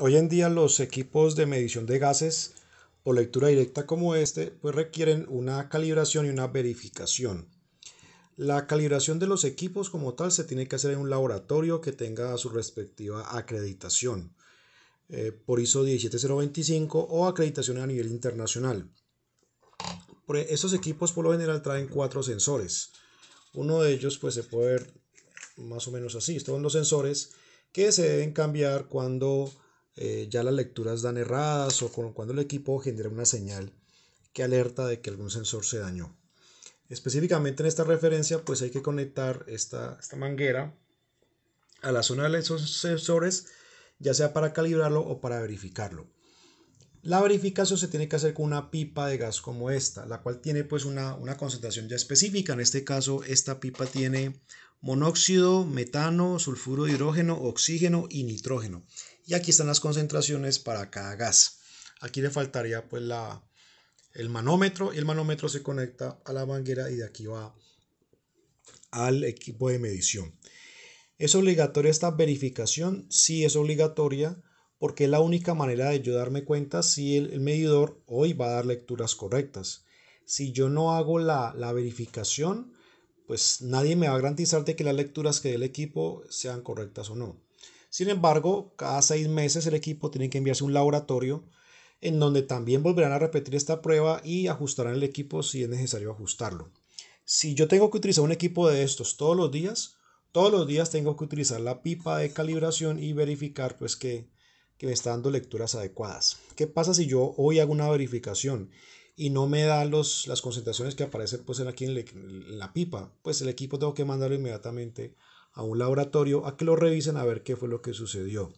Hoy en día los equipos de medición de gases o lectura directa como este pues requieren una calibración y una verificación. La calibración de los equipos como tal se tiene que hacer en un laboratorio que tenga su respectiva acreditación eh, por ISO 17025 o acreditación a nivel internacional. E, estos equipos por lo general traen cuatro sensores. Uno de ellos pues se puede ver más o menos así. Estos son los sensores que se deben cambiar cuando eh, ya las lecturas dan erradas o cuando el equipo genera una señal que alerta de que algún sensor se dañó. Específicamente en esta referencia, pues hay que conectar esta, manguera a la zona de esos sensores, ya sea para calibrarlo o para verificarlo. La verificación se tiene que hacer con una pipa de gas como esta, la cual tiene pues una, una concentración ya específica. En este caso, esta pipa tiene monóxido, metano, sulfuro de hidrógeno, oxígeno y nitrógeno. Y aquí están las concentraciones para cada gas. Aquí le faltaría pues la, el manómetro y el manómetro se conecta a la manguera y de aquí va al equipo de medición. ¿Es obligatoria esta verificación? Sí, es obligatoria porque es la única manera de yo darme cuenta si el, medidor hoy va a dar lecturas correctas. Si yo no hago la, la verificación, pues nadie me va a garantizar de que las lecturas que dé el equipo sean correctas o no. Sin embargo, cada seis meses el equipo tiene que enviarse a un laboratorio en donde también volverán a repetir esta prueba y ajustarán el equipo si es necesario ajustarlo. Si yo tengo que utilizar un equipo de estos todos los días, todos los días tengo que utilizar la pipa de calibración y verificar pues que, que me está dando lecturas adecuadas. ¿Qué pasa si yo hoy hago una verificación y no me da las concentraciones que aparecen pues aquí en, aquí en la pipa, pues el equipo tengo que mandarlo inmediatamente a un laboratorio a que lo revisen a ver qué fue lo que sucedió.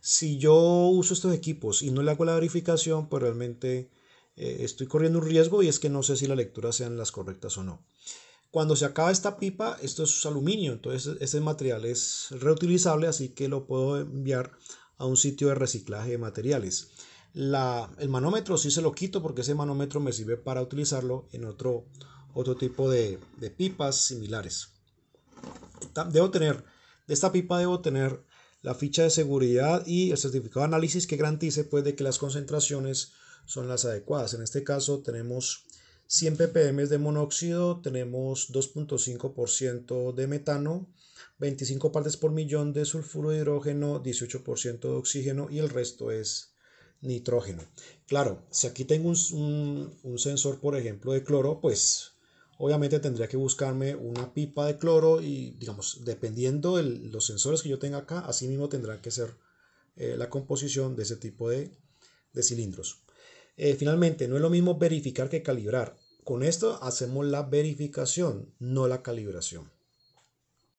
Si yo uso estos equipos y no le hago la verificación, pues realmente eh, estoy corriendo un riesgo y es que no sé si la lectura sean las correctas o no. Cuando se acaba esta pipa, esto es aluminio, entonces este material es reutilizable, así que lo puedo enviar a un sitio de reciclaje de materiales el manómetro sí se lo quito porque ese manómetro me sirve para utilizarlo en otro, otro tipo de, pipas similares. Debo tener, de esta pipa debo tener la ficha de seguridad y el certificado de análisis que garantice pues, que las concentraciones son las adecuadas. En este caso tenemos 100 ppm de monóxido, tenemos 2.5% de metano, 25 partes por millón de sulfuro de hidrógeno, 18% de oxígeno y el resto es nitrógeno. Claro, si aquí tengo un, sensor, por ejemplo, de cloro, pues obviamente tendría que buscarme una pipa de cloro y, digamos, dependiendo de los sensores que yo tenga acá, así mismo tendrá que ser eh, la composición de ese tipo de, cilindros. Eh, finalmente, no es lo mismo verificar que calibrar. Con esto hacemos la verificación, no la calibración.